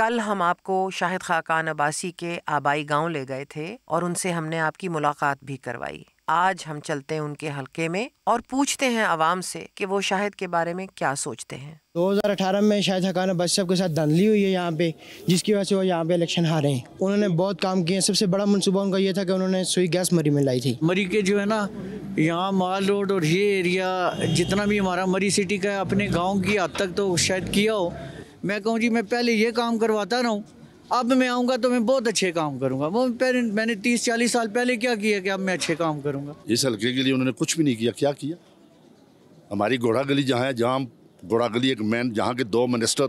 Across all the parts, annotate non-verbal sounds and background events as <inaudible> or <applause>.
कल हम आपको शाहिद खाकान अब्बासी के आबाई गांव ले गए थे और उनसे हमने आपकी मुलाकात भी करवाई आज हम चलते हैं उनके हलके में और पूछते हैं आवाम से कि वो शाहिद के बारे में क्या सोचते हैं 2018 में शाहिद हकान अब्बासी साहब के साथ दंगली हुई है यहाँ पे जिसकी वजह से वो यहाँ पे इलेक्शन हारे हैं उन्होंने बहुत काम किए सबसे बड़ा मनसूबा उनका ये था कि उन्होंने सुई गैस मरी में लाई थी मरी के जो है ना यहाँ माल रोड और ये एरिया जितना भी हमारा मरी सिटी का है अपने गाँव की हद तक तो शायद किया हो मैं कहूँ जी मैं पहले ये काम करवाता रहा हूँ अब मैं आऊँगा तो मैं बहुत अच्छे काम करूँगा वो पहले मैंने तीस चालीस साल पहले क्या किया कि अब मैं अच्छे काम करूँगा इस हल्के के लिए उन्होंने कुछ भी नहीं किया क्या किया हमारी घोड़ा गली जहाँ है जहाँ घोड़ा गली एक मैन जहाँ के दो मिनिस्टर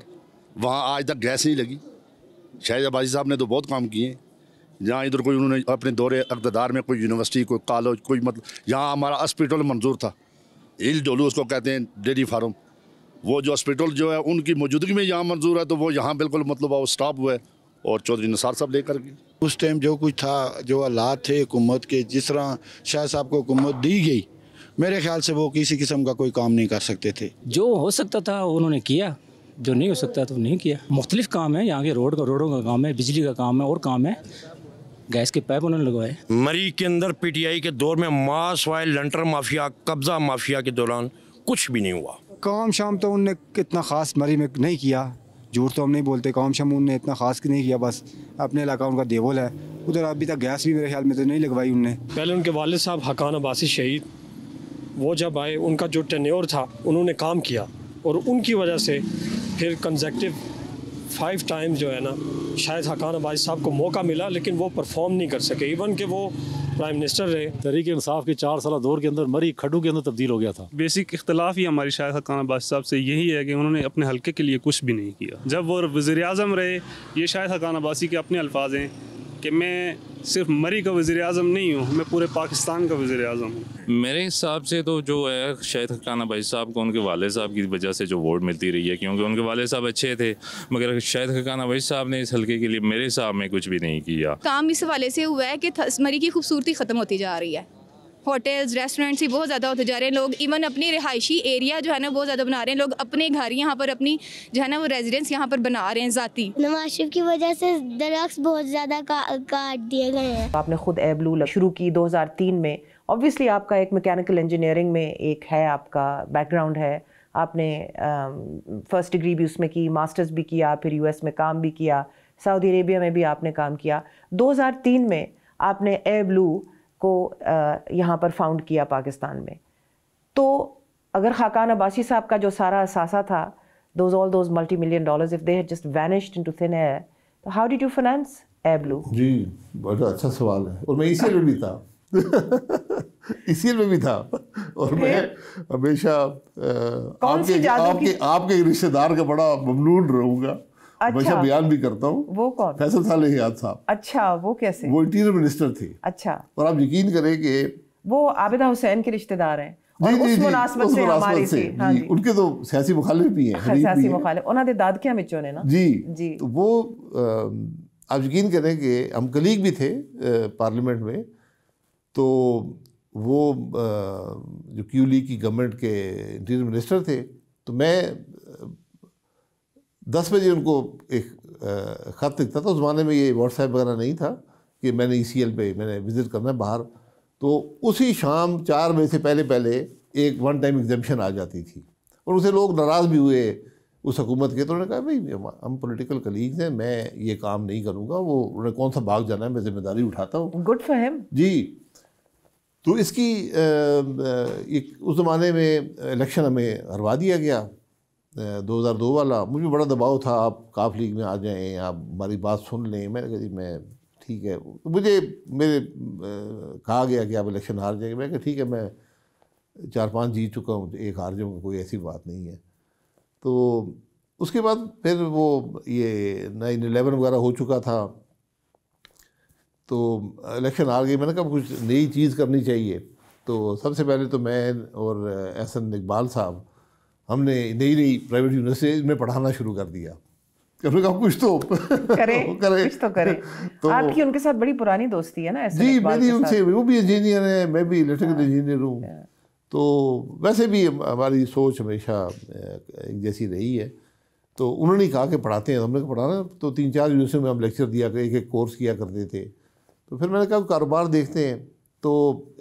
वहाँ आज तक गैस नहीं लगी शाहिद अबाजी साहब ने तो बहुत काम किए जहाँ इधर कोई उन्होंने अपने दौरे अकदार में कोई यूनिवर्सिटी कोई कॉलेज कोई मतलब यहाँ हमारा हॉस्पिटल मंजूर था हिल डोलू उसको कहते हैं डेरी फार्म वो जो हॉस्पिटल जो है उनकी मौजूदगी में यहाँ मंजूर है तो वो यहाँ बिल्कुल मतलब स्टॉप हुआ है और चौधरी निसार साहब लेकर के उस टाइम जो कुछ था जो हालात थे हुकूमत के जिस तरह शाह साहब को हुकूमत दी गई मेरे ख्याल से वो किसी किस्म का कोई काम नहीं कर सकते थे जो हो सकता था उन्होंने किया जो नहीं हो सकता तो नहीं किया मुख्तलिफ काम है यहाँ के रोड का रोडों का काम है बिजली का काम है और काम है गैस के पाइप उन्होंने लगवाए मरी के अंदर पीटीआई के दौर में मास वायल लंटर माफिया कब्जा माफिया के दौरान कुछ भी नहीं हुआ काम शाम तो उनने इतना ख़ास मरी में नहीं किया झूठ तो हम नहीं बोलते काम शाम उनने इतना ख़ास नहीं किया बस अपने इलाका उनका देवल है उधर अभी तक गैस भी मेरे ख्याल में तो नहीं लगवाई उनने पहले उनके वाले साहब हकान अबासी शहीद वो जब आए उनका जो टेन्योर था उन्होंने काम किया और उनकी वजह से फिर कंजेक्टिव फाइव टाइम जो है ना शायद हकान अबाज साहब को मौका मिला लेकिन वो परफॉर्म नहीं कर सके इवन कि वो प्राइम मिनिस्टर रहे तहरीक इंसाफ के चार साल दौर के अंदर मरी खड्डू के अंदर तब्दील हो गया था बेसिक इख्तलाफ ही हमारी शायद हकान अब्बास साहब से यही है कि उन्होंने अपने हल्के के लिए कुछ भी नहीं किया जब वो वज़ी अजम रहे ये शायद हकान अब्बासी के अपने अल्फाज हैं कि मैं सिर्फ मरी का वज़ी अजम नहीं हूँ मैं पूरे पाकिस्तान का वज़ी अजम हूँ मेरे हिसाब से तो जो है शायद खाना भाई साहब को उनके वाले साहब की वजह से जो वोट मिलती रही है क्योंकि उनके वाले साहब अच्छे थे मगर शायद खाना भाई साहब ने इस हल्के के लिए मेरे हिसाब में कुछ भी नहीं किया काम इस हवाले से हुआ है कि मरी की खूबसूरती ख़त्म होती जा रही है होटल्स रेस्टोरेंट्स ही बहुत ज़्यादा होते जा रहे हैं लोग इवन अपनी रिहायशी एरिया जो है ना बहुत ज़्यादा बना रहे हैं लोग अपने घर यहाँ पर अपनी जो है ना वो रेजिडेंस यहाँ पर बना रहे हैं ज़ाती नवाज शरीफ की वजह से दरख्त बहुत ज़्यादा काट दिए गए हैं आपने खुद एबलू शुरू की दो में ऑब्वियसली आपका एक मैकेनिकल इंजीनियरिंग में एक है आपका बैकग्राउंड है आपने फर्स्ट uh, डिग्री भी उसमें की मास्टर्स भी किया फिर यूएस में काम भी किया सऊदी अरेबिया में भी आपने काम किया 2003 में आपने ए ब्लू को यहाँ पर फाउंड किया पाकिस्तान में तो अगर खाकान अब्बासी साहब का जो सारा असासा था those all those multi million dollars if they had just vanished into thin air तो how did you finance air blue जी बड़ा तो अच्छा सवाल है और मैं इसी में भी था <laughs> इसी में भी था और मैं हमेशा आपके आपके आपके रिश्तेदार का बड़ा ममनून रहूँगा अच्छा बयान भी करता हूँ वो कौन फैसल साल याद साहब अच्छा वो कैसे वो इंटीरियर मिनिस्टर थे अच्छा और आप यकीन करें कि वो आबिदा हुसैन के रिश्तेदार हैं जी जी जी मुनासबत से हमारी से हाँ उनके तो सियासी मुखालिफ भी हैं हाँ, सियासी मुखालिफ उन्होंने ਦੇ ਦਾਦਕਿਆਂ ਵਿੱਚੋਂ ਨੇ ਨਾ जी ਜੀ तो वो आप यकीन करें कि हम कलीग भी थे पार्लियामेंट में तो वो जो क्यू लीग की गवर्नमेंट के इंटीरियर मिनिस्टर थे तो मैं दस बजे उनको एक ख़त लिखता था उस ज़माने में ये व्हाट्सएप वगैरह नहीं था कि मैंने ई सी एल पे मैंने विज़िट करना है बाहर तो उसी शाम चार बजे से पहले पहले एक वन टाइम एग्जामिशन आ जाती थी और उसे लोग नाराज़ भी हुए उस हकूमत के तो उन्होंने कहा भाई हम पॉलिटिकल कलीग्स हैं मैं ये काम नहीं करूँगा वो उन्हें कौन सा भाग जाना है मैं जिम्मेदारी उठाता हूँ गुड फॉर हिम जी तो इसकी एक उस ज़माने में इलेक्शन हमें हरवा दिया गया दो हज़ार दो वाला मुझे बड़ा दबाव था आप काफ लीग में आ जाएँ आप हमारी बात सुन लें मैंने कहा जी मैं ठीक है तो मुझे मेरे कहा गया कि आप इलेक्शन हार जाएंगे मैं कहा ठीक है मैं चार पांच जीत चुका हूँ एक हार जाऊँगा कोई ऐसी बात नहीं है तो उसके बाद फिर वो ये नाइन इलेवन वगैरह हो चुका था तो इलेक्शन हार गई मैंने कहा कुछ नई चीज़ करनी चाहिए तो सबसे पहले तो मैं और एहसन इकबाल साहब हमने नई नई प्राइवेट यूनिवर्सिटीज में पढ़ाना शुरू कर दिया कभी कुछ तो <laughs> करें तो कुछ तो करें तो आपकी उनके साथ बड़ी पुरानी दोस्ती है ना जी मेरी उनसे वो भी इंजीनियर है मैं भी इलेक्ट्रिकल इंजीनियर हाँ, हूँ अच्छा। तो वैसे भी हमारी सोच हमेशा एक जैसी रही है तो उन्होंने कहा कि पढ़ाते हैं हमने पढ़ाना तो तीन चार यूनिवर्सिटी में हम लेक्चर दिया एक एक कोर्स किया करते थे तो फिर मैंने कहा कारोबार देखते हैं तो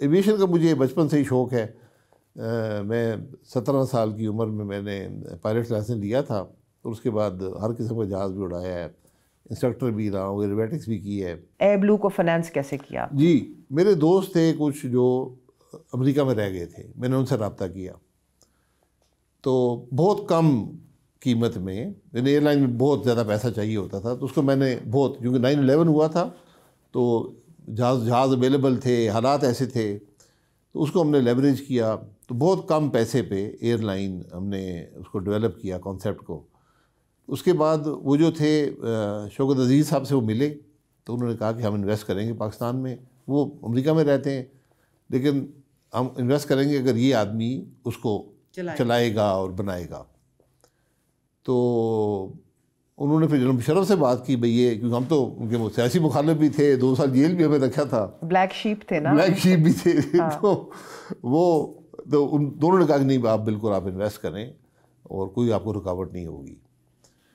एविएशन का मुझे बचपन से ही शौक़ है मैं सत्रह साल की उम्र में मैंने पायलट लाइसेंस लिया था और उसके बाद हर किस्म का जहाज़ भी उड़ाया है इंस्ट्रक्टर भी रहा हूँ एरोबैटिक्स भी की है एयर ब्लू को फाइनेंस कैसे किया जी मेरे दोस्त थे कुछ जो अमेरिका में रह गए थे मैंने उनसे रबता किया तो बहुत कम कीमत में मैंने एयरलाइन में बहुत ज़्यादा पैसा चाहिए होता था तो उसको मैंने बहुत क्योंकि नाइन अलेवन हुआ था तो जहाज़ जहाज़ अवेलेबल थे हालात ऐसे थे तो उसको हमने लेवरेज किया तो बहुत कम पैसे पे एयरलाइन हमने उसको डेवलप किया कॉन्सेप्ट को उसके बाद वो जो थे शौकत अजीज़ साहब से वो मिले तो उन्होंने कहा कि हम इन्वेस्ट करेंगे पाकिस्तान में वो अमेरिका में रहते हैं लेकिन हम इन्वेस्ट करेंगे अगर ये आदमी उसको चलाएगा, चलाएगा और बनाएगा तो उन्होंने फिर जनरल मुशरफ से बात की भाई ये क्योंकि हम तो उनके सियासी मुखालफ भी थे दो साल जेल भी हमें रखा था ब्लैक शीप थे ना ब्लैक शीप भी थे हाँ। <laughs> तो वो तो उन दोनों ने कहा कि नहीं आप बिल्कुल आप इन्वेस्ट करें और कोई आपको रुकावट नहीं होगी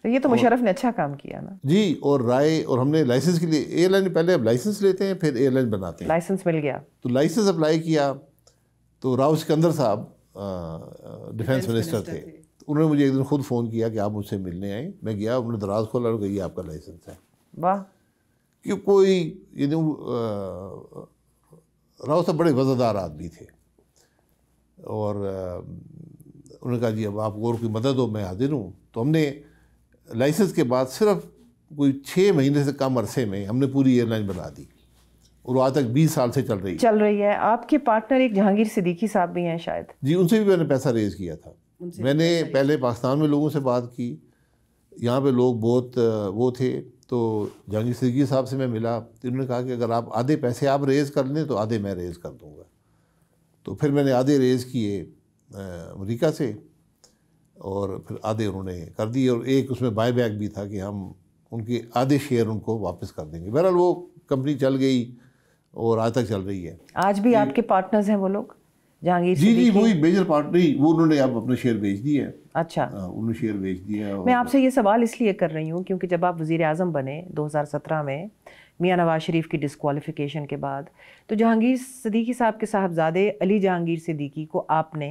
तो ये तो मुशरफ ने अच्छा काम किया ना जी और राय और हमने लाइसेंस के लिए एयरलाइन पहले अब लाइसेंस लेते हैं फिर एयरलाइन बनाते हैं लाइसेंस मिल गया तो लाइसेंस अप्लाई किया तो राव सिकंदर साहब डिफेंस मिनिस्टर थे, तो उन्होंने मुझे एक दिन खुद फ़ोन किया कि आप मुझसे मिलने आए मैं गया उन्होंने दराज खोला और कही आपका लाइसेंस है वाह कि कोई यदि राव साहब बड़े वज़ादार आदमी थे और उन्होंने कहा जी अब आप गौर की मदद हो मैं हाजिर हूँ तो हमने लाइसेंस के बाद सिर्फ कोई छः महीने से कम अरसे में हमने पूरी एयरलाइन बना दी और आज तक बीस साल से चल रही है चल रही है आपके पार्टनर एक जहांगीर सिद्दीकी साहब भी हैं शायद जी उनसे भी मैंने पैसा रेज किया था मैंने पहले पाकिस्तान में लोगों से बात की यहाँ पे लोग बहुत वो थे तो जहांगीर सिद्दीकी साहब से मैं मिला तो उन्होंने कहा कि अगर आप आधे पैसे आप रेज़ कर लें तो आधे मैं रेज़ कर दूँगा तो फिर मैंने आधे रेज़ किए अमेरिका से और फिर आधे उन्होंने कर दिए और एक उसमें बाय बैक भी था कि हम उनके आधे शेयर उनको वापस कर देंगे बहरहाल वो कंपनी चल गई और आज तक चल रही है आज भी आपके पार्टनर्स हैं वो लोग जहांगीर जी जी वही मेजर पार्टनर वो उन्होंने अब अपने शेयर बेच दिए हैं अच्छा हाँ, उन्होंने शेयर बेच दिए मैं आपसे ये सवाल इसलिए कर रही हूँ क्योंकि जब आप वज़ी अजम बने दो में मियाँ नवाज शरीफ की डिसकॉलीफिकेशन के बाद तो जहांगीर सदीकी साहब के साहबजादे अली जहांगीर सदीकी को आपने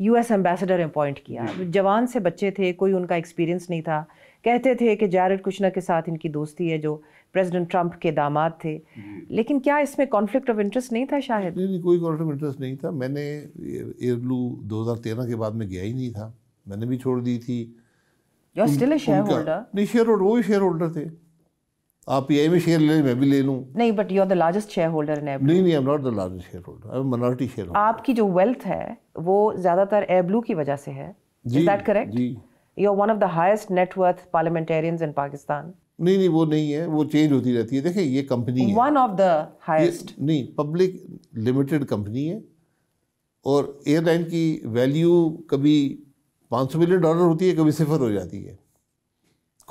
यू एस एम्बेसडर अपॉइंट किया जवान से बच्चे थे कोई उनका एक्सपीरियंस नहीं था कहते थे कि जारड कुशना के साथ इनकी दोस्ती है जो प्रेसिडेंट ट्रंप के दामाद थे लेकिन क्या इसमें कॉन्फ्लिक्ट ऑफ इंटरेस्ट नहीं था शायद नहीं, नहीं कोई कॉन्फ्लिक्ट इंटरेस्ट नहीं था मैंने एयरलू 2013 के बाद में गया ही नहीं था मैंने भी छोड़ दी थी उन, शेयर होल्डर नहीं शेयर होल्डर वो भी शेयर होल्डर थे आप ये में शेयर ले मैं भी ले लूँ नहीं but you are the largest share holder in Airblue नहीं नहीं I am not the largest share holder I am minority share holder आपकी जो वेल्थ है वो ज़्यादातर एयरब्लू की वजह से है is that correct ji you are one of the highest net worth parliamentarians in Pakistan नहीं नहीं वो नहीं है वो चेंज होती रहती है देखिए ये कंपनी है वन ऑफ द हाईएस्ट नहीं पब्लिक लिमिटेड कंपनी है और एयरलाइन की वैल्यू कभी 500 मिलियन डॉलर होती है कभी सिफर हो जाती है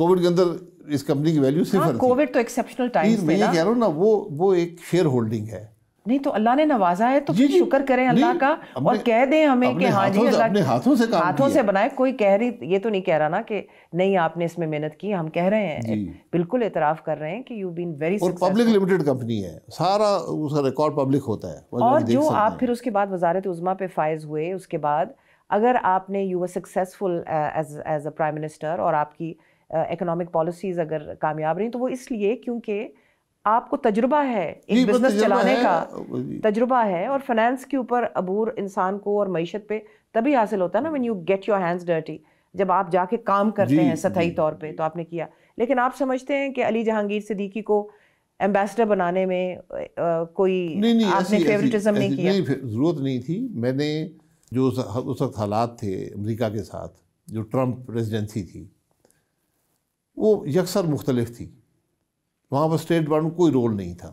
कोविड के अंदर इस कंपनी की वैल्यू हाँ, सिर्फ कोविड तो एक्सेप्शनल टाइम मैं ये कह रहा हूँ ना वो वो एक शेयर होल्डिंग है नहीं तो अल्लाह ने नवाजा है तो शुक्र करें अल्लाह का और कह दें हमें कि हाँ जी अल्लाह अपने हाथों से काम हाथों से बनाए कोई कह रही ये तो नहीं कह रहा ना कि नहीं आपने इसमें मेहनत की हम कह रहे हैं बिल्कुल एतराफ़ कर रहे हैं कि यू बीन वेरी और पब्लिक लिमिटेड कंपनी है सारा उसका रिकॉर्ड पब्लिक होता है और जो आप फिर उसके बाद वजारत उज़मा पे फायज हुए उसके बाद अगर आपने you were successful as as a prime minister और आपकी इकोनॉमिक पॉलिसीज अगर कामयाब रही तो वो इसलिए क्योंकि आपको तजुर्बा है एक बिजनेस चलाने है, का तजुर्बा है और फाइनेंस के ऊपर अबूर इंसान को और मीशत पे तभी हासिल होता है ना when you get your hands dirty जब आप जाके काम करते हैं सतही तौर पे तो आपने किया लेकिन आप समझते हैं कि अली जहांगीर सिद्दीकी को एम्बेसडर बनाने में आ, कोई नहीं, नहीं, आपने फेवरेटिज्म नहीं किया नहीं ज़रूरत नहीं थी मैंने जो उस वक्त हालात थे अमेरिका के साथ जो ट्रंप प्रेसिडेंसी थी वो यकसर मुख्तलिफ थी वहाँ पर स्टेट डिपार्टमेंट कोई रोल नहीं था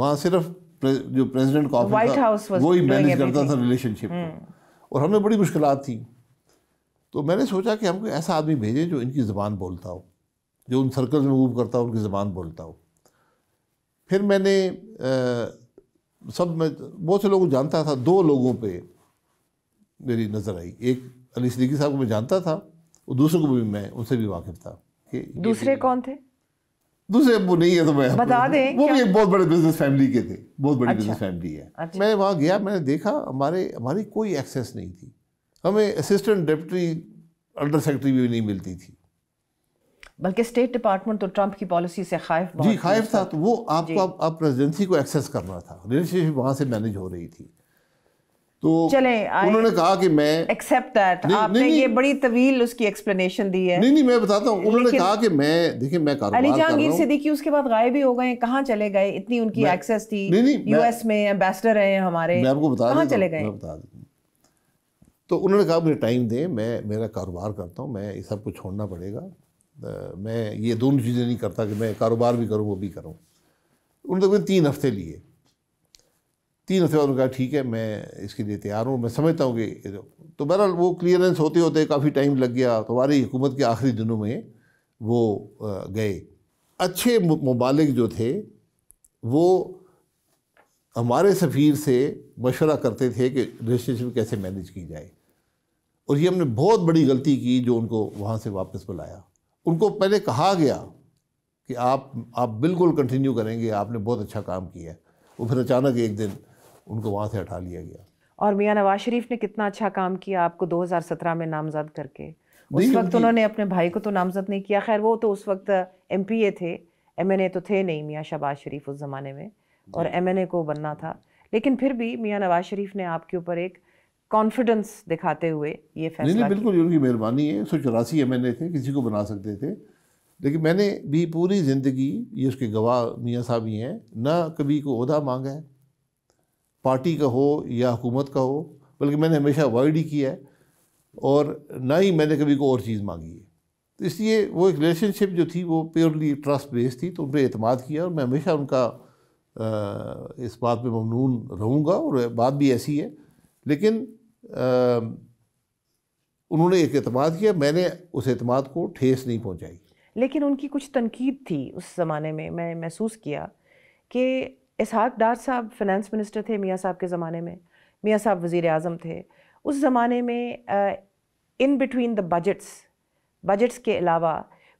वहाँ सिर्फ प्रे, जो प्रेसिडेंट का ऑफिस था वही मैनेज करता था रिलेशनशिप हम्म। और हमें बड़ी मुश्किल थी तो मैंने सोचा कि हमको ऐसा आदमी भेजें जो इनकी ज़बान बोलता हो जो उन सर्कल्स में मूव करता हो उनकी ज़बान बोलता हो फिर मैंने आ, सब मैं बहुत से लोगों को जानता था दो लोगों पे मेरी नज़र आई एक अली सदीकी साहब को मैं जानता था और दूसरे को भी मैं उनसे भी वाकिफ़ था दूसरे कौन थे दूसरे वो नहीं है तो मैं बता दें वो भी एक बहुत बड़े बिजनेस फैमिली के थे बहुत बड़ी अच्छा, बिजनेस फैमिली है अच्छा, मैं वहाँ गया मैंने देखा हमारे हमारी कोई एक्सेस नहीं थी हमें असिस्टेंट डिप्टी अंडर सेक्रेटरी भी नहीं मिलती थी बल्कि स्टेट डिपार्टमेंट तो ट्रंप की पॉलिसी से खाइफ जी खाइफ था तो वो आपको आप, प्रेजिडेंसी को एक्सेस करना था रिलेशनशिप वहाँ से मैनेज हो रही थी तो चले उन्होंने कहा कि मैं एक्सेप्ट दैट आपने नहीं, ये बड़ी तवील उसकी एक्सप्लेनेशन दी है नहीं नहीं मैं बताता हूँ उन्होंने कहा कि मैं देखिए मैं कारोबार अली जहांगीर सिद्दीकी उसके बाद गायब ही हो गए कहाँ चले गए इतनी उनकी एक्सेस थी नहीं, नहीं, यूएस में एम्बेसडर रहे हैं हमारे मैं आपको बता कहाँ चले गए बता तो उन्होंने कहा मुझे टाइम दें मैं मेरा कारोबार करता हूँ मैं ये सब कुछ छोड़ना पड़ेगा मैं ये दोनों चीज़ें नहीं करता कि मैं कारोबार भी करूँ वो भी करूँ उन्होंने तीन हफ्ते लिए तीन हफ्ते बाद कहा ठीक है मैं इसके लिए तैयार हूँ मैं समझता हूँ कि तो बहरहाल वो क्लियरेंस होते होते काफ़ी टाइम लग गया तो हमारी हुकूमत के आखिरी दिनों में वो गए अच्छे ममालिक जो थे वो हमारे सफ़ीर से मशवरा करते थे कि रजिस्ट्रेशन कैसे मैनेज की जाए और ये हमने बहुत बड़ी गलती की जो उनको वहाँ से वापस बुलाया उनको पहले कहा गया कि आप आप बिल्कुल कंटिन्यू करेंगे आपने बहुत अच्छा काम किया वो फिर अचानक एक दिन उनको वहाँ से हटा लिया गया और मियाँ नवाज शरीफ ने कितना अच्छा काम किया आपको 2017 में नामजद करके उस वक्त उन्होंने अपने भाई को तो नामजद नहीं किया खैर वो तो उस वक्त एम थे एम तो थे नहीं मियाँ शहबाज शरीफ उस ज़माने में और एम को बनना था लेकिन फिर भी मियाँ नवाज शरीफ ने आपके ऊपर एक कॉन्फिडेंस दिखाते हुए ये फैसला नहीं, नहीं बिल्कुल उनकी मेहरबानी है एक सौ चौरासी एम थे किसी को बना सकते थे लेकिन मैंने भी पूरी ज़िंदगी ये उसके गवाह मियाँ साहब ही हैं ना कभी को अहदा मांगा है पार्टी का हो या हुकूमत का हो बल्कि मैंने हमेशा अवॉइड ही किया है और ना ही मैंने कभी कोई और चीज़ मांगी है तो इसलिए वो एक रिलेशनशिप जो थी वो प्योरली ट्रस्ट बेस्ड थी तो उन पर अतमाद किया और मैं हमेशा उनका इस बात पे ममनून रहूँगा और बात भी ऐसी है लेकिन उन्होंने एक अतमाद किया मैंने उस अतमाद को ठेस नहीं पहुँचाई लेकिन उनकी कुछ तनकीद थी उस ज़माने में मैं महसूस किया कि इसहाक डार साहब फिनेंस मिनिस्टर थे मियाँ साहब के ज़माने में मियाँ साहब वज़ी अजम थे उस ज़माने में in between the budgets budgets के अलावा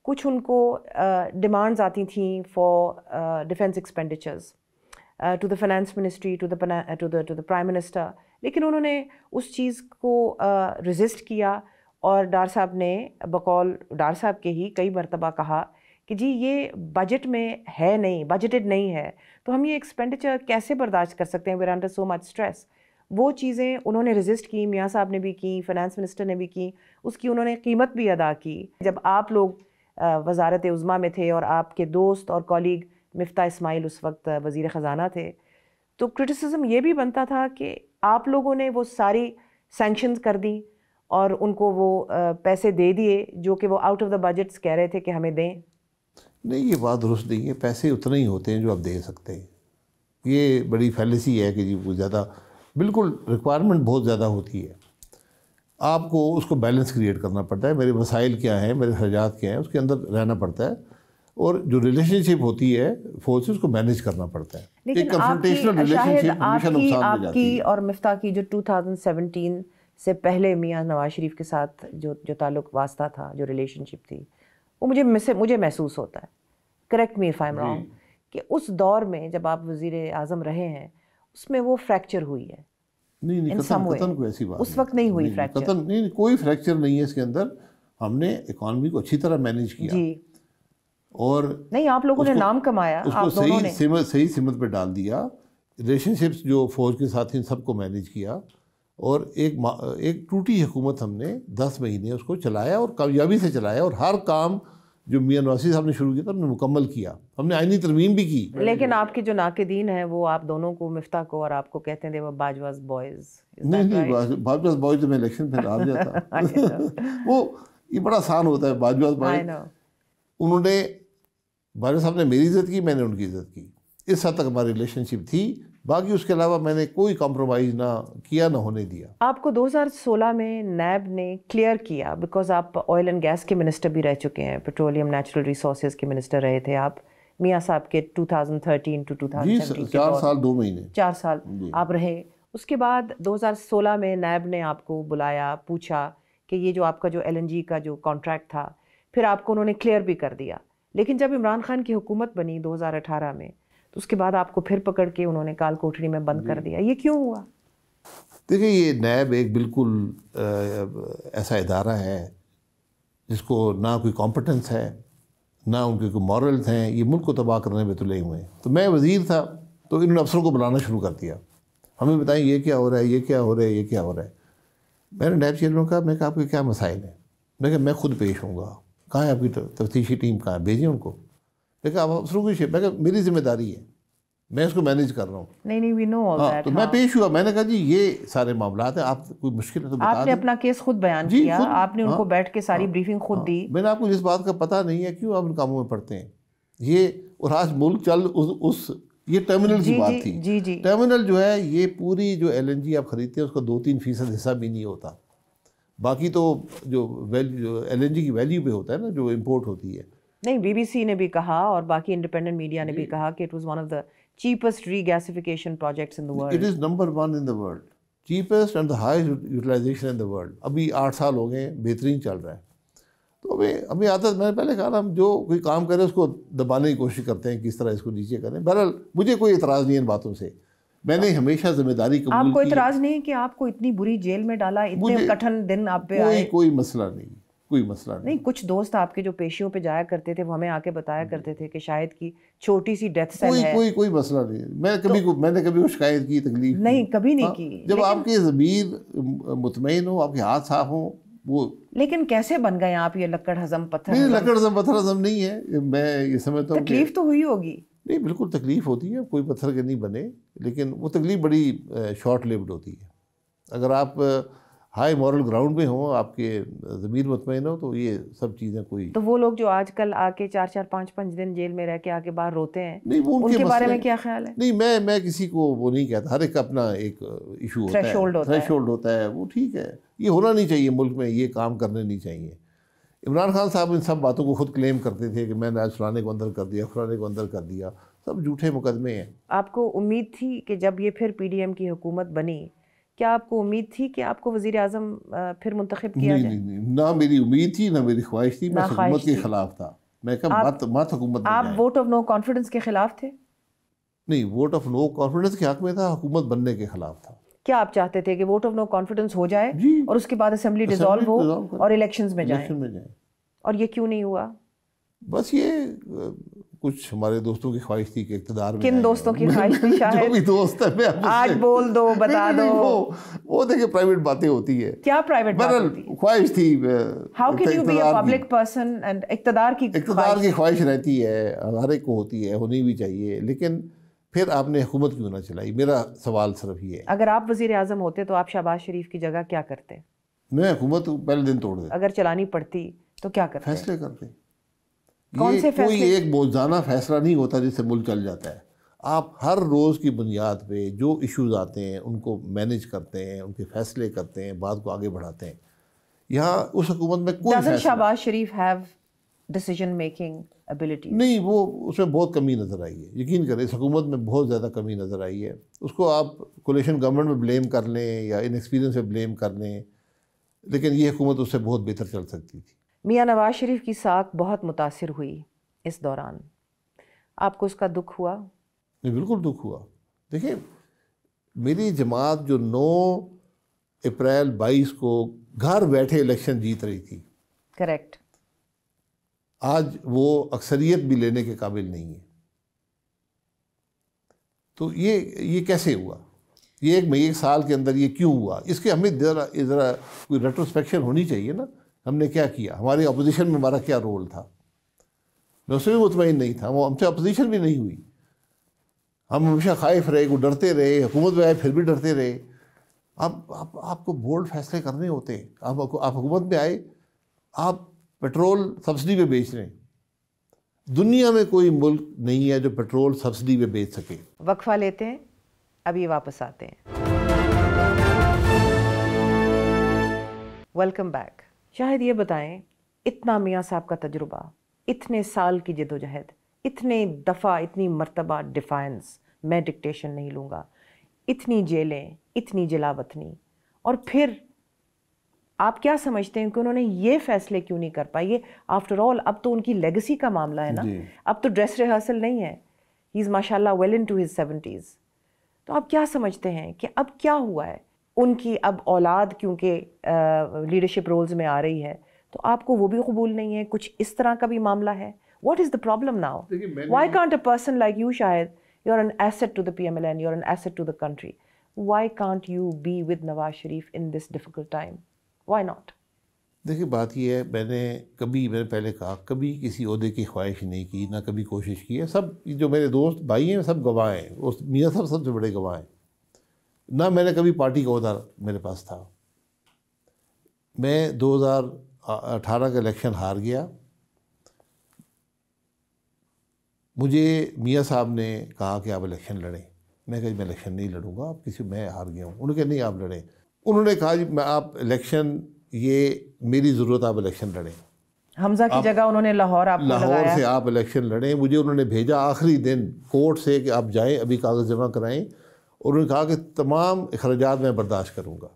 कुछ उनको डिमांड्स आती थी for defence expenditures to the finance ministry to to to the the prime minister लेकिन उन्होंने उस चीज़ को रजिस्ट uh, किया और डार साहब ने बकौल डार साहब के ही कई मरतबा कहा कि जी ये बजट में है नहीं बजटेड नहीं है तो हम ये एक्सपेंडिचर कैसे बर्दाश्त कर सकते हैं were under so much stress वो चीज़ें उन्होंने रजिस्ट की मियाँ साहब ने भी की फाइनेंस मिनिस्टर ने भी की उसकी उन्होंने कीमत भी अदा की जब आप लोग वजारत उज़मा में थे और आपके दोस्त और कॉलीग मफ्ता इसमाइल उस वक्त वज़ी ख़जाना थे तो क्रिटिसिज्म ये भी बनता था कि आप लोगों ने वो सारी सेंक्शन कर दी और उनको वो पैसे दे दिए जो कि वो आउट ऑफ द बजट्स कह रहे थे कि हमें दें नहीं ये बात दुरुस्त नहीं है पैसे उतने ही होते हैं जो आप दे सकते हैं ये बड़ी फैलेसी है कि जी वो ज़्यादा बिल्कुल रिक्वायरमेंट बहुत ज़्यादा होती है आपको उसको बैलेंस क्रिएट करना पड़ता है मेरे वसाइल क्या हैं मेरे हजात क्या हैं उसके अंदर रहना पड़ता है और जो रिलेशनशिप होती है फोर्स उसको मैनेज करना पड़ता है लेकिन कन्फ्रंटेशनल रिलेशनशिप हमेशा नुकसान आपकी जाती है। और मिफ्ता की जो 2017 से पहले मियाँ नवाज शरीफ के साथ जो जो ताल्लुक वास्ता था जो रिलेशनशिप थी वो मुझे मुझे महसूस होता है correct me if I am wrong कि उस दौर में जब आप वजीर आजम रहे हैं उसमें वो फ्रैक्चर हुई है नहीं नहीं कतन, कतन कोई ऐसी बात उस वक्त नहीं, हुई नहीं फ्रैक्चर कतन नहीं, नहीं कोई फ्रैक्चर नहीं है इसके अंदर हमने इकोनॉमी को अच्छी तरह मैनेज किया जी और नहीं आप लोगों ने नाम कमाया उसको आप सही सिमत सही सिमत पर डाल दिया रिलेशनशिप्स जो फौज के साथ इन सबको मैनेज किया और एक एक टूटी हुकूमत हमने दस महीने उसको चलाया और कामयाबी से चलाया और हर काम जो मियाँ नवासी साहब ने शुरू किया था हमने मुकम्मल किया हमने आइनी तरमीम भी की लेकिन आपके जो नाकदीन है वो आप दोनों को मिफ्ता को और आपको कहते हैं वो बाजवाज बॉयज़ नहीं नहीं बाजवाज बॉयज़ में इलेक्शन में आ जाता <laughs> <laughs> वो ये बड़ा आसान होता है बाजवाज बॉय उन्होंने बाजवा साहब ने मेरी इज्जत की मैंने उनकी इज्जत की इस हद तक हमारी रिलेशनशिप थी बाकी उसके अलावा मैंने कोई कॉम्प्रोमाइज़ ना किया ना होने दिया आपको 2016 में नैब ने क्लियर किया बिकॉज आप ऑयल एंड गैस के मिनिस्टर भी रह चुके हैं पेट्रोलियम नेचुरल रिसोर्स के मिनिस्टर रहे थे आप मियाँ साहब के 2013 टू 2017 चार साल दो महीने चार साल आप रहे उसके बाद 2016 में नैब ने आपको बुलाया पूछा कि ये जो आपका जो एल का जो कॉन्ट्रैक्ट था फिर आपको उन्होंने क्लियर भी कर दिया लेकिन जब इमरान खान की हुकूमत बनी 2018 में तो उसके बाद आपको फिर पकड़ के उन्होंने काल कोठरी में बंद कर दिया ये क्यों हुआ देखिए ये नैब एक बिल्कुल ऐसा इदारा है जिसको ना कोई कॉम्पिटेंस है ना उनके कोई मॉरल्स हैं ये मुल्क को तबाह करने में तुले हुए हैं तो मैं वज़ीर था तो इन्होंने अफसरों को बुलाना शुरू कर दिया हमें बताएं ये क्या हो रहा है ये क्या हो रहा है ये क्या हो रहा है मैंने नैब चेयरमैन कहा मैं कहा आपके क्या मसाइल हैं मैं कहा मैं खुद पेश हूँ कहाँ है आपकी तफ्तीशी टीम कहाँ भेजें उनको देखा अब शुरू की मैं कहा मेरी जिम्मेदारी है मैं इसको मैनेज कर रहा हूँ नहीं नहीं वी नो ऑल दैट तो मैं हाँ। पेश हुआ मैंने कहा जी ये सारे मामला है आप कोई मुश्किल है तो बता आपने अपना केस खुद बयान जी, किया खुद, आपने उनको हाँ, बैठ के सारी ब्रीफिंग हाँ, खुद दी मैंने आपको इस बात का पता नहीं है क्यों आप इन कामों में पढ़ते हैं ये और आज मुल्क चल उस, उस ये टर्मिनल की बात थी जी जी टर्मिनल जो है ये पूरी जो एल आप खरीदते हैं उसका दो तीन फीसद हिस्सा भी नहीं होता बाकी तो जो वैल्यू एल की वैल्यू पे होता है ना जो इम्पोर्ट होती है नहीं बीबीसी ने भी कहा और बाकी इंडिपेंडेंट मीडिया ने भी कहा कि it was one of the cheapest regasification projects in the world it is number one in the world cheapest and the highest utilisation in the world अभी आठ साल हो गए बेहतरीन चल रहा है तो अभी अभी आदत मैंने पहले कहा हम जो कोई काम करें उसको दबाने की कोशिश करते हैं किस तरह इसको नीचे करें बहरहाल मुझे कोई इतराज़ नहीं इन बातों से मैंने हमेशा जिम्मेदारी आपको इतराज़ नहीं कि आपको इतनी बुरी जेल में डाला इतने कठिन दिन आप पे कोई कोई मसला नहीं कोई मसला नहीं नहीं कुछ दोस्त आपके जो पेशियों पे जाया करते थे वो हमें आके बताया करते थे कि शायद की छोटी सी डेथ सेल कोई, है कोई कोई मसला नहीं मैं तो कभी तो, मैंने कभी शिकायत की तकलीफ नहीं कभी नहीं हाँ, की जब आपकी ज़मीर मुतमिन हो आपके हाथ साफ हो वो लेकिन कैसे बन गए आप ये लकड़ हजम पत्थर मतलब लकड़ हजम पत्थर हजम नहीं है मैं ये समझता हूँ तकलीफ तो हुई होगी नहीं बिल्कुल तकलीफ होती है कोई पत्थर के नहीं बने लेकिन वो तकलीफ बड़ी शॉर्ट लिव्ड होती है अगर आप हाई मॉरल ग्राउंड में हो आपके ज़मीर मतमैन हो तो ये सब चीज़ें कोई तो वो लोग जो आजकल आके चार चार पाँच पाँच दिन जेल में रह के आके बाहर रोते हैं नहीं वो उनके, उनके बारे में क्या ख्याल है नहीं मैं मैं किसी को वो नहीं कहता हर एक अपना एक इशू होता है थ्रेश होता है वो ठीक है ये होना नहीं चाहिए मुल्क में ये काम करने नहीं चाहिए इमरान खान साहब इन सब बातों को खुद क्लेम करते थे कि मैंने आज फलाने को अंदर कर दिया फलाने को अंदर कर दिया सब झूठे मुकदमे हैं आपको उम्मीद थी कि जब ये फिर पीडीएम की हुकूमत बनी क्या आपको उम्मीद थी कि आपको वजीर अजम फिर मुंतब किया नहीं, नहीं, नहीं, ना मेरी उम्मीद थी ना मेरी ख्वाहिश थी मैं हुकूमत के खिलाफ था मैं कहा मत मत हुकूमत आप वोट ऑफ नो कॉन्फिडेंस के खिलाफ थे नहीं वोट ऑफ नो कॉन्फिडेंस के हक में था हुकूमत बनने के खिलाफ था क्या आप चाहते थे कि वोट ऑफ नो कॉन्फिडेंस हो जाए और उसके बाद असेंबली डिजोल्व हो और इलेक्शन में जाए और ये क्यों नहीं हुआ बस ये कुछ हमारे दोस्तों की ख्वाहिश थी कि इकतदार किन दोस्तों की ख्वाहिश थी <laughs> जो भी दोस्त है मैं आज बोल दो बता दो वो वो देखिए प्राइवेट बातें होती है क्या प्राइवेट बात होती ख्वाहिश थी how can you be a public person and इकतदार की इकतदार की ख्वाहिश रहती है हर एक को होती है होनी भी चाहिए लेकिन फिर आपने हुकूमत क्यों ना चलाई मेरा सवाल सिर्फ ये है अगर आप वजीर आजम होते तो आप शहबाज शरीफ की जगह क्या करते मैं हुकूमत पहले दिन तोड़ दे अगर चलानी पड़ती तो क्या करते फैसले करते कौन से कोई एक बोझाना फैसला नहीं होता जिससे मुल्क चल जाता है आप हर रोज़ की बुनियाद पे जो इश्यूज आते हैं उनको मैनेज करते हैं उनके फैसले करते हैं बात को आगे बढ़ाते हैं यहाँ उस हुकूमत में कोई Shahbaz Sharif have decision making ability नहीं वो उसमें बहुत कमी नज़र आई है यकीन करें इस हुकूमत में बहुत ज़्यादा कमी नज़र आई है उसको आप कोलेशन गवर्नमेंट में ब्लेम कर लें या इन एक्सपीरियंस में ब्लेम कर लें लेकिन ये हुकूमत उससे बहुत बेहतर चल सकती थी मियाँ नवाज शरीफ की साख बहुत मुतासर हुई इस दौरान आपको उसका दुख हुआ नहीं बिल्कुल दुख हुआ देखिए मेरी जमात जो 9 अप्रैल 22 को घर बैठे इलेक्शन जीत रही थी करेक्ट आज वो अक्सरियत भी लेने के काबिल नहीं है तो ये ये कैसे हुआ ये एक एक साल के अंदर ये क्यों हुआ इसके हमें ज़रा ज़रा कोई रेट्रोस्पेक्शन होनी चाहिए ना हमने क्या किया हमारी अपोजिशन में हमारा क्या रोल था मैं उसमें भी मुतमिन नहीं था वो हमसे अपोजिशन भी नहीं हुई हम हमेशा खाइफ रहे को डरते रहे हुकूमत में आए फिर भी डरते रहे आप, आप आपको बोल्ड फैसले करने होते हैं आप आप हुकूमत में आए आप पेट्रोल सब्सिडी पे बेच रहे हैं दुनिया में कोई मुल्क नहीं है जो पेट्रोल सब्सिडी पे बेच सके वक्फा लेते हैं अभी वापस आते हैं वेलकम बैक शायद ये बताएं इतना मियाँ साहब का तजुर्बा इतने साल की जदोजहद इतने दफ़ा इतनी मरतबा डिफाइंस मैं डिक्टेशन नहीं लूँगा इतनी जेलें इतनी जिला वतनी और फिर आप क्या समझते हैं कि उन्होंने ये फैसले क्यों नहीं कर पाए ये आफ्टर ऑल अब तो उनकी लेगेसी का मामला है ना अब तो ड्रेस रिहर्सल नहीं है ही इज़ माशाल्लाह well into his seventies तो आप क्या समझते हैं कि अब क्या हुआ है उनकी अब औलाद क्योंकि लीडरशिप रोल्स में आ रही है तो आपको वो भी कबूल नहीं है कुछ इस तरह का भी मामला है what is the problem now why can't a person like you शायद you are an asset to the P M L N you are an asset to the country why can't you be with Nawaz Sharif in this difficult time why not देखिए बात यह है मैंने कभी मैंने पहले कहा कभी किसी अहदे की ख्वाहिश नहीं की ना कभी कोशिश की है सब जो मेरे दोस्त भाई हैं सब गवाह हैं उस मियाँ सब सबसे बड़े गवाह हैं ना मैंने कभी पार्टी का उहदा मेरे पास था मैं 2018 का इलेक्शन हार गया मुझे मियाँ साहब ने कहा कि आप इलेक्शन लड़ें मैं कहा मैं इलेक्शन नहीं लड़ूंगा आप किसी मैं हार गया हूँ उन्होंने कहा नहीं आप लड़ें उन्होंने कहा जी मैं आप इलेक्शन ये मेरी ज़रूरत आप इलेक्शन लड़ें हमजा की जगह उन्होंने लाहौर आप लाहौर से आप इलेक्शन लड़ें मुझे उन्होंने भेजा आखिरी दिन कोर्ट से कि आप जाएं अभी कागज़ जमा कराएं और उन्होंने कहा कि तमाम अखराज मैं बर्दाश्त करूँगा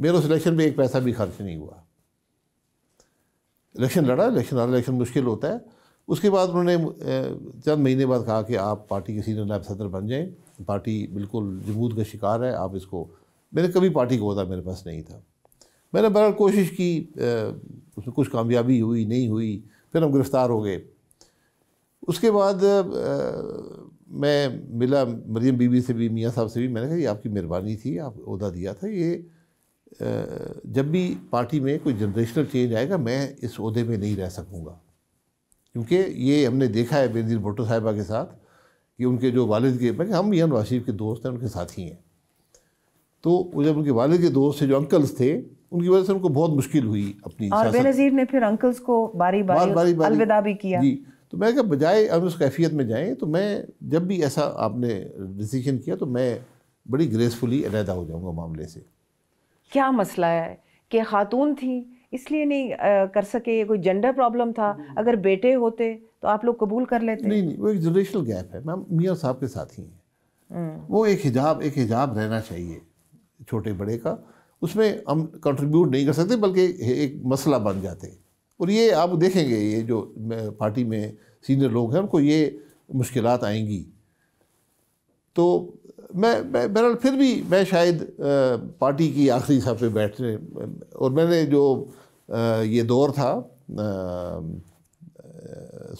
मेरे उस इलेक्शन में एक पैसा भी खर्च नहीं हुआ इलेक्शन लड़ा इलेक्शन लड़ा इलेक्शन मुश्किल होता है उसके बाद उन्होंने चंद महीने बाद कहा कि आप पार्टी के सीनियर नायब सदर बन जाएं पार्टी बिल्कुल जमूद का शिकार है आप इसको मैंने कभी पार्टी को होता मेरे पास नहीं था मैंने बहर कोशिश की उसमें कुछ कामयाबी हुई नहीं हुई फिर हम गिरफ़्तार हो गए उसके बाद મે મિલા મરિયમ બીબી સે ભી મિયા સાબ સે ભી મેને કહી આપકી મિર્બાનિ થી આપ ઓદહ દિયા થા યે જબ ભી પાર્ટી મે કોઈ જનરેશનલ ચેન્જ આયેગા મે ઇસ ઓદહે મે નહીં રહે સકુંગા ક્યોકી યે હમને દેખા હે બેનજીર વોટો સાહેબા કે સાથ કી ઉનકે જો વાલિદ કે પે કે હમ યન ワ સીફ કે દોસ્ત હે ઉનકે સાથી હે તો ઉજબ ઉનકે વાલિદ કે દોસ્ત સે જો અંકલ્સ تھے ઉનકી વજહ સે ઉનકો બહોત મુશ્કિલ હુઈ અપની ઇસાત ઓર બેનજીર ને ફિર અંકલ્સ કો બારી બારી અલવિદા ભી કિયા જી तो मैं क्या बजाय अगर उस कैफियत में जाएँ तो मैं जब भी ऐसा आपने डिसीजन किया तो मैं बड़ी ग्रेसफुली अलहदा हो जाऊँगा मामले से क्या मसला है कि खातून थी इसलिए नहीं आ, कर सके कोई जेंडर प्रॉब्लम था अगर बेटे होते तो आप लोग कबूल कर लेते नहीं नहीं वो एक जनरेशनल गैप है मैम मियाँ साहब के साथ ही हैं हम्म। वो एक हिजाब एक हिजाब रहना चाहिए छोटे बड़े का उसमें हम कंट्रीब्यूट नहीं कर सकते बल्कि एक मसला बन जाते हैं और ये आप देखेंगे ये जो पार्टी में सीनियर लोग हैं उनको ये मुश्किल आएंगी तो मैं बहरहाल फिर भी मैं शायद पार्टी की आखिरी सफ़े बैठने और मैंने जो ये दौर था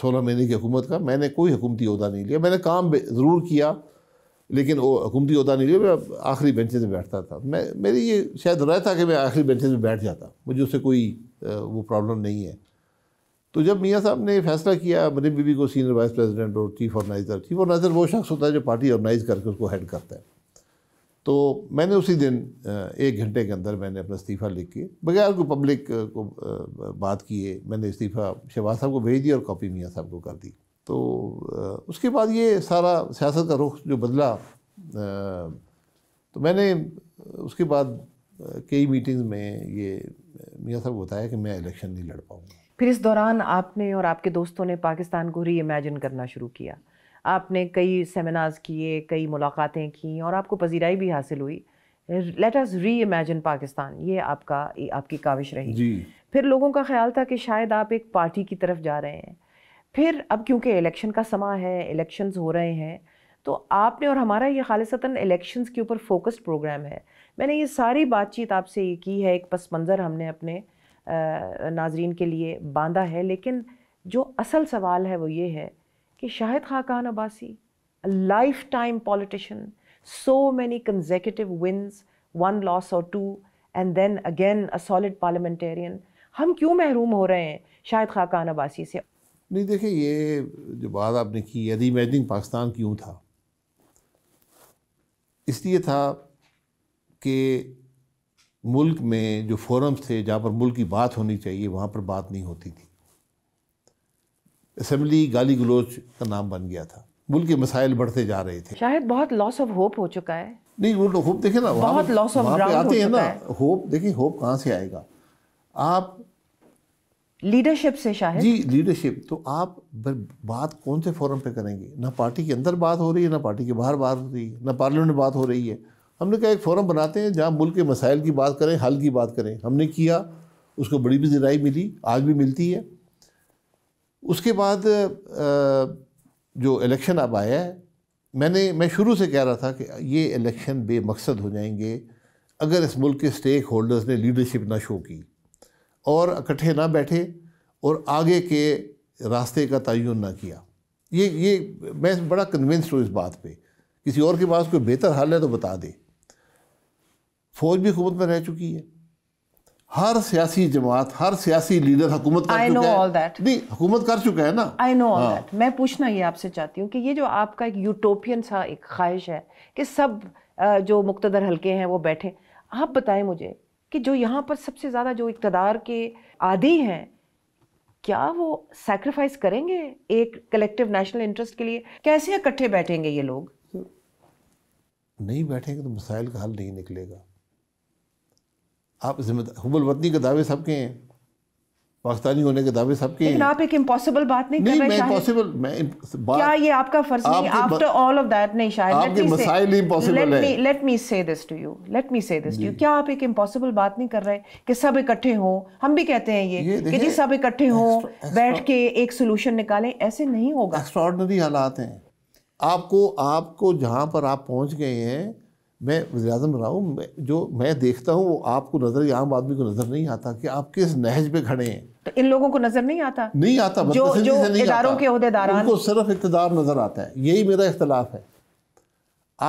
सोलह महीने की हुकूमत का मैंने कोई हुकूमती अहदा नहीं लिया मैंने काम ज़रूर किया लेकिन वो हुकूमती अहदा नहीं लिया मैं आखिरी बेंचेज में बैठता था मैं मेरी ये शायद राय था कि मैं आखिरी बेंचेज में बैठ जाता मुझे उससे कोई वो प्रॉब्लम नहीं है तो जब मियाँ साहब ने फैसला किया मनी बीबी को सीनियर वाइस प्रेसिडेंट और चीफ ऑर्गेनाइज़र चीफ ऑर्गनाइज़र वो शख्स होता है जो पार्टी ऑर्गनाइज करके उसको हेड करता है तो मैंने उसी दिन एक घंटे के अंदर मैंने अपना इस्तीफ़ा लिख के बगैर कोई पब्लिक को बात किए मैंने इस्तीफ़ा शहबाज साहब को भेज दिया और कॉपी मियाँ साहब को कर दी तो उसके बाद ये सारा सियासत का रुख जो बदला तो मैंने उसके बाद कई मीटिंग्स में ये मियाँ साहब बताया कि मैं इलेक्शन नहीं लड़ पाऊँगा फिर इस दौरान आपने और आपके दोस्तों ने पाकिस्तान को री इमेजिन करना शुरू किया आपने कई सेमिनार्स किए कई मुलाकातें की और आपको पजीराई भी हासिल हुई लेट अस री इमेजिन पाकिस्तान ये आपका आपकी काविश रही जी फिर लोगों का ख्याल था कि शायद आप एक पार्टी की तरफ जा रहे हैं फिर अब क्योंकि इलेक्शन का समा है इलेक्शंस हो रहे हैं तो आपने और हमारा ये खालिसता इलेक्शंस के ऊपर फोकस्ड प्रोग्राम है मैंने ये सारी बातचीत आपसे की है एक पस मंज़र हमने अपने नाजरीन के लिए बांधा है लेकिन जो असल सवाल है वो ये है कि Shahid Khaqan Abbasi life time politician so many consecutive wins one loss और two and then again a solid parliamentarian हम क्यों महरूम हो रहे हैं शायद खाकान अबासी से नहीं देखिए ये जो बात आपने की यदि इमेजिंग पाकिस्तान क्यों था इसलिए था कि मुल्क में जो फोरम्स थे जहाँ पर मुल्क की बात होनी चाहिए वहाँ पर बात नहीं होती थी असम्बली गाली गलोच का नाम बन गया था मुल्क के मसाइल बढ़ते जा रहे थे शायद बहुत लॉस ऑफ होप हो चुका है नहीं वो होप तो देखे ना बहुत लॉस ऑफ आते हैं ना होप देखिए होप कहाँ से आएगा आप लीडरशिप से शायद जी लीडरशिप तो आप बात कौन से फोरम पे करेंगे ना पार्टी के अंदर बात हो रही है ना पार्टी के बाहर बात हो रही है ना पार्लियामेंट में बात हो रही है हमने कहा एक फोरम बनाते हैं जहाँ मुल्क के मसाइल की बात करें हल की बात करें हमने किया उसको बड़ी भी जराई मिली आज भी मिलती है उसके बाद जो इलेक्शन अब आया है मैंने मैं शुरू से कह रहा था कि ये इलेक्शन बेमकसद हो जाएंगे अगर इस मुल्क के स्टेक होल्डर्स ने लीडरशिप ना शो की और इकट्ठे ना बैठे और आगे के रास्ते का तयन ना किया ये ये मैं बड़ा कन्विंस्ड हूँ इस बात पे किसी और के पास कोई बेहतर हाल है तो बता दे फौज भी हुकूमत में रह चुकी है हर सियासी जमात हर सियासी लीडर हुकूमत कर चुका है नहीं हुकूमत कर चुका है ना आई नो ऑल दैट मैं पूछना ये आपसे चाहती हूँ कि ये जो आपका एक यूटोपियन सा एक ख्वाहिश है कि सब जो मुक्तदर हल्के हैं वो बैठे आप बताएं मुझे कि जो यहाँ पर सबसे ज़्यादा जो इकतदार के आदि हैं क्या वो सेक्रीफाइस करेंगे एक कलेक्टिव नेशनल इंटरेस्ट के लिए कैसे इकट्ठे बैठेंगे ये लोग नहीं बैठेंगे तो मिसाइल का हल नहीं निकलेगा आप जिम्मेदार हुबल वतनी के दावे सबके हैं पाकिस्तानी होने के दावे सबके आप एक इम्पॉसिबल बात नहीं, नहीं कर रहे मैं इम्पॉसिबल मैं बात क्या ये आपका फर्ज नहीं आफ्टर ऑल ऑफ दैट नहीं शायद आपके मसाइल इम्पॉसिबल हैं let me say this to you let me say this to you क्या आप एक इम्पॉसिबल बात नहीं कर रहे कि सब इकट्ठे हों हम भी कहते हैं ये, ये कि जी सब इकट्ठे हों बैठ के एक सोल्यूशन निकालें ऐसे नहीं होगा एक्स्ट्रॉडनरी हालात हैं आपको आपको जहाँ पर आप पहुँच गए हैं मैं वजी अजम रहा हूँ जो मैं देखता हूँ वो आपको नज़र आम आदमी को नज़र नहीं आता कि आप किस नहज पे खड़े हैं तो इन लोगों को नजर नहीं आता नहीं आता जो जो इदारों के उनको सिर्फ इकतदार नजर आता है यही मेरा इख्तलाफ है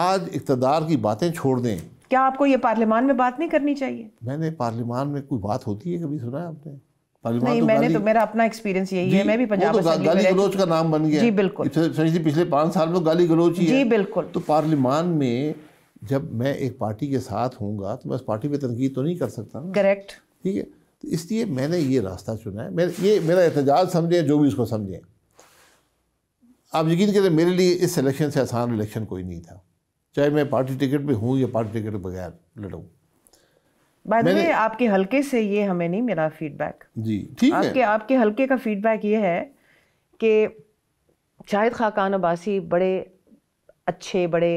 आज इकतदार की बातें छोड़ दें क्या आपको ये पार्लियामान में बात नहीं करनी चाहिए मैंने पार्लियामान में कोई बात होती है कभी सुना है आपने नहीं तो मैंने तो मेरा अपना एक्सपीरियंस यही है मैं भी तो पंजाब तो गा, गाली गलोच का नाम बन गया जी बिल्कुल सही पिछले पाँच साल में गाली गलोच ही जी बिल्कुल तो पार्लियामान में जब मैं एक पार्टी के साथ हूँगा तो मैं उस पार्टी पे तनकीद तो नहीं कर सकता करेक्ट ठीक है तो इसलिए मैंने ये रास्ता चुना है मेरे ये मेरा एहतजाज समझें जो भी इसको समझें आप यकीन करें मेरे लिए इस इलेक्शन से आसान इलेक्शन कोई नहीं था चाहे मैं पार्टी टिकट पर हूँ या पार्टी टिकट बगैर लड़ूँ बाद आपके हलके से ये हमें नहीं मिला फीडबैक जी ठीक आपके, है आपके हलके का फीडबैक ये है कि शाहिद खाकान अब्बासी बड़े अच्छे बड़े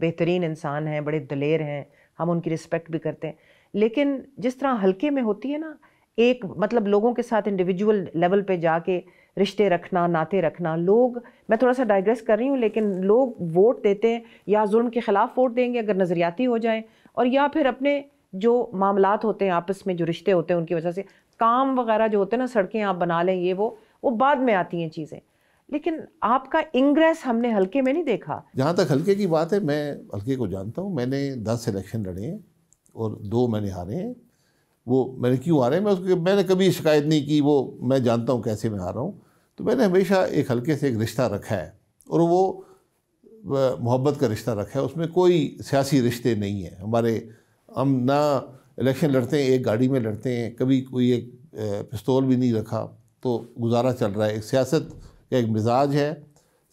बेहतरीन इंसान हैं बड़े दलेर हैं हम उनकी रिस्पेक्ट भी करते हैं लेकिन जिस तरह हल्के में होती है ना एक मतलब लोगों के साथ इंडिविजुअल लेवल पे जाके रिश्ते रखना नाते रखना लोग मैं थोड़ा सा डाइग्रेस कर रही हूँ लेकिन लोग वोट देते हैं या जुर्म के ख़िलाफ़ वोट देंगे अगर नज़रियाती हो जाएँ और या फिर अपने जो मामला होते हैं आपस में जो रिश्ते होते हैं उनकी वजह से काम वगैरह जो होते हैं ना सड़कें आप बना लें ये वो वो बाद में आती हैं चीज़ें लेकिन आपका इंग्रेस हमने हल्के में नहीं देखा जहाँ तक हल्के की बात है मैं हल्के को जानता हूँ मैंने दस इलेक्शन लड़े हैं और दो मैंने हारे हैं वो मैंने क्यों हारे मैं उसके मैंने कभी शिकायत नहीं की वो मैं जानता हूँ कैसे मैं हारा हूँ तो मैंने हमेशा एक हल्के से एक रिश्ता रखा है और वो मोहब्बत का रिश्ता रखा है उसमें कोई सियासी रिश्ते नहीं हैं हमारे हम ना इलेक्शन लड़ते हैं एक गाड़ी में लड़ते हैं कभी कोई एक पिस्तौल भी नहीं रखा तो गुजारा चल रहा है एक सियासत का एक मिजाज है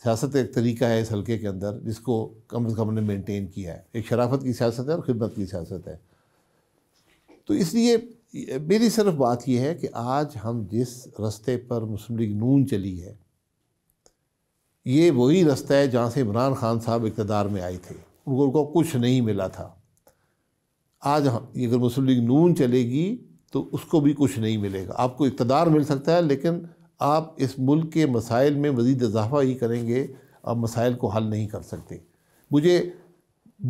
सियासत एक तरीका है इस हल्के के अंदर जिसको कम अज़ कम ने मेंटेन किया है एक शराफत की सियासत है और खिदमत की सियासत है तो इसलिए मेरी सिर्फ बात यह है कि आज हम जिस रास्ते पर मुस्लिम लीग नून चली है ये वही रास्ता है जहाँ से इमरान खान साहब इकतदार में आए थे उनको उनको कुछ नहीं मिला था आज हम अगर मुस्लिम लीग नून चलेगी तो उसको भी कुछ नहीं मिलेगा आपको इकतदार मिल सकता है लेकिन आप इस मुल्क के मसाइल में मज़ीद इजाफा ही करेंगे आप मसाइल को हल नहीं कर सकते मुझे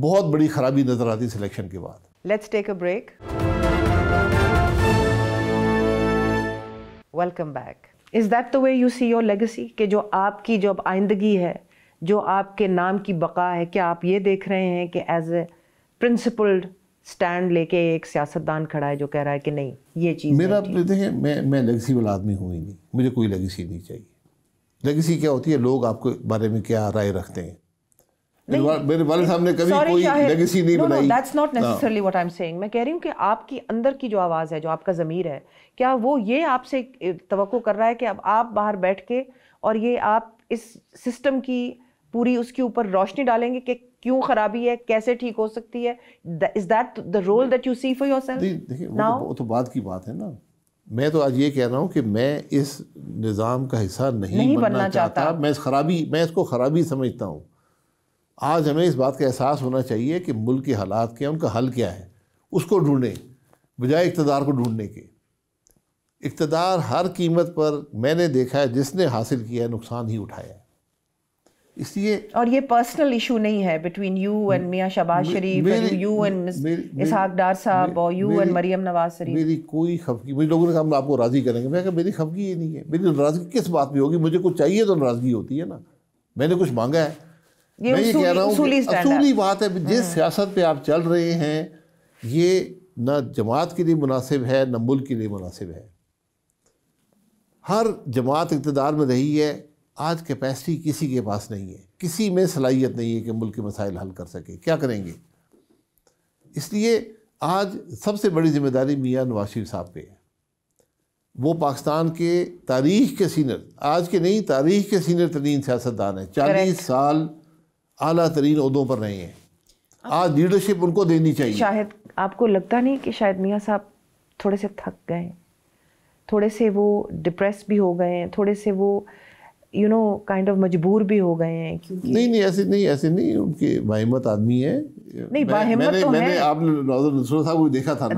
बहुत बड़ी ख़राबी नज़र आती सिलेक्शन के बाद let's take a break welcome back is that the way you see your legacy कि जो आपकी जो आइंदगी है जो आपके नाम की बका है क्या आप ये देख रहे हैं कि एज ए प्रिंसिपल्ड स्टैंड लेके एक सियासतदान खड़ा है जो कह रहा है कि नहीं ये चीज़ मेरा देखिए मैं मैं लेगेसी वाला आदमी हूँ ही नहीं मुझे कोई लेगेसी नहीं चाहिए लेगेसी क्या होती है लोग आपके बारे में क्या राय रखते हैं मेरे वाले साहब ने कभी कोई लेगेसी नहीं बनाई that's not necessarily what I am saying मैं कह रही हूँ कि आपकी अंदर की जो आवाज़ है जो आपका ज़मीर है क्या वो ये आपसे तवक्को कर रहा है कि अब आप बाहर बैठ के और ये आप इस सिस्टम की पूरी उसके ऊपर रोशनी डालेंगे कि क्यों खराबी है कैसे ठीक हो सकती है is that the role that you see for yourself now वो तो बात की बात है ना मैं तो आज ये कह रहा हूँ कि मैं इस निज़ाम का हिस्सा नहीं, नहीं बनना, बनना चाहता।, चाहता मैं इस खराबी मैं इसको खराबी समझता हूँ आज हमें इस बात का एहसास होना चाहिए कि मुल्क के हालात क्या उनका हल क्या है उसको ढूंढें बजाय इकतदार को ढूंढने के इकतदार हर कीमत पर मैंने देखा है जिसने हासिल किया है नुकसान ही उठाया है इसलिए और ये पर्सनल इशू नहीं है between you and Mian Shahbaz Sharif and you and Ishaq Dar sahab और यू एंड मरियम नवाज शरीफ मेरी कोई खफगी मुझे लोगों ने कहा हम आपको राज़ी करेंगे मैं कहा मेरी खफगी ये नहीं है मेरी नाराज़गी किस बात में होगी मुझे कुछ चाहिए तो नाराज़गी होती है ना मैंने कुछ मांगा है ये मैं ये कह रहा हूँ असूली बात है जिस हाँ। सियासत पे आप चल रहे हैं ये ना जमात के लिए मुनासिब है न मुल्क के लिए मुनासिब है हर जमात इकतदार में रही है आज कैपेसिटी किसी के पास नहीं है किसी में सलाहियत नहीं है कि मुल्क के मसाइल हल कर सके क्या करेंगे इसलिए आज सबसे बड़ी जिम्मेदारी मियाँ नवाज शरीफ साहब पे है वो पाकिस्तान के तारीख के सीनियर आज के नहीं तारीख के सीनियर तरीन सियासतदान हैं चालीस साल आला तरीन उहदों पर रहे हैं आज लीडरशिप उनको देनी चाहिए शायद आपको लगता नहीं कि शायद मियाँ साहब थोड़े से थक गए थोड़े से वो डिप्रेस भी हो गए हैं थोड़े से वो यू नो काइंड ऑफ मजबूर भी हो गए हैं क्योंकि नहीं नहीं ऐसे नहीं ऐसे नहीं उनके बाहिमत आदमी है नहीं मैं, मैंने, तो मैंने है। आपने साहब को देखा था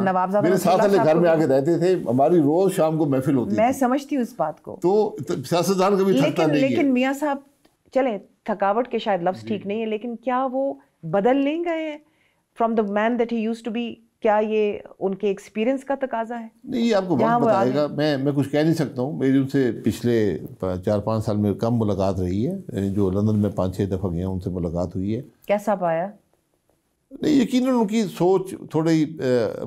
मेरे साथ वाले घर में आके रहते थे हमारी रोज शाम को महफिल होती मैं समझती हूँ बात को तो सियासतदान कभी लेकिन मियाँ साहब चलें थकावट के शायद लफ्ज़ ठीक नहीं है लेकिन क्या वो बदल नहीं गए हैं from the man that he used to be क्या ये उनके एक्सपीरियंस का तकाजा है नहीं ये आपको वक्त बताएगा मैं मैं कुछ कह नहीं सकता हूँ मेरी उनसे पिछले चार पाँच साल में कम मुलाकात रही है यानी जो लंदन में पाँच छः दफ़ा गया उनसे मुलाकात हुई है कैसा पाया नहीं यकीन उनकी सोच थोड़ी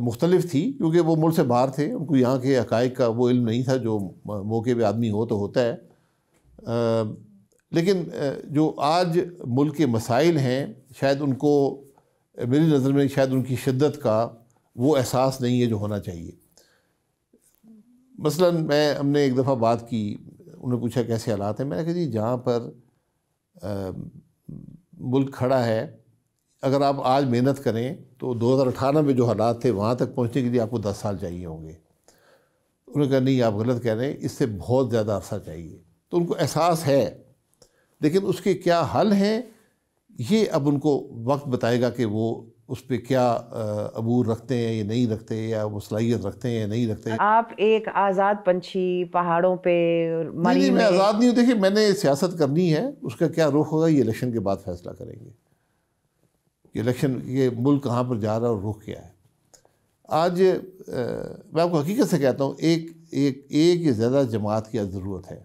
मुख्तलिफ थी क्योंकि वो मुल्क से बाहर थे उनको यहाँ के हक़ का वो इल्म नहीं था जो मौके पर आदमी हो तो होता है लेकिन जो आज मुल्क के मसाइल हैं शायद उनको मेरी नज़र में शायद उनकी शिद्दत का वो एहसास नहीं है जो होना चाहिए मसलन मैं हमने एक दफ़ा बात की उन्होंने पूछा कैसे हालात हैं मैंने कहा जी जहाँ पर आ, मुल्क खड़ा है अगर आप आज मेहनत करें तो 2018 में जो हालात थे वहाँ तक पहुँचने के लिए आपको 10 साल चाहिए होंगे उन्होंने कहा नहीं आप गलत कह रहे हैं इससे बहुत ज़्यादा अरसा चाहिए तो उनको एहसास है लेकिन उसके क्या हल हैं ये अब उनको वक्त बताएगा कि वो उस पर क्या अबूर रखते हैं या नहीं रखते या वो सलाहियत रखते हैं या नहीं रखते आप एक आज़ाद पंछी पहाड़ों पे नहीं, नहीं मैं आज़ाद नहीं हूँ देखिए मैंने सियासत करनी है उसका क्या रुख होगा ये इलेक्शन के बाद फैसला करेंगे इलेक्शन ये मुल्क कहाँ पर जा रहा है और रुख क्या है आज आ, मैं आपको हकीकत से कहता हूँ एक एक एक ज़्यादा जमात की ज़रूरत है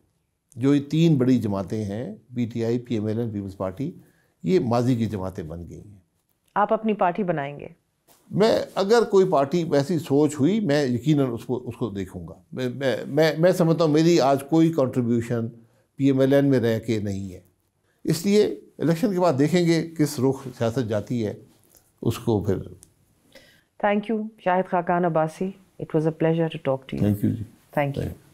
जो ये तीन बड़ी जमातें हैं पीटीआई, पीएमएलएन, पीपल्स पार्टी ये माजी की जमातें बन गई हैं आप अपनी पार्टी बनाएंगे मैं अगर कोई पार्टी वैसी सोच हुई मैं यकीन उसको उसको देखूंगा मैं मैं मैं, मैं समझता हूँ मेरी आज कोई कंट्रीब्यूशन पीएमएलएन में रह के नहीं है इसलिए इलेक्शन के बाद देखेंगे किस रुख सियासत जाती है उसको फिर thank you Shahid Khaqan Abbasi it was a pleasure to talk to you thank you ji thank you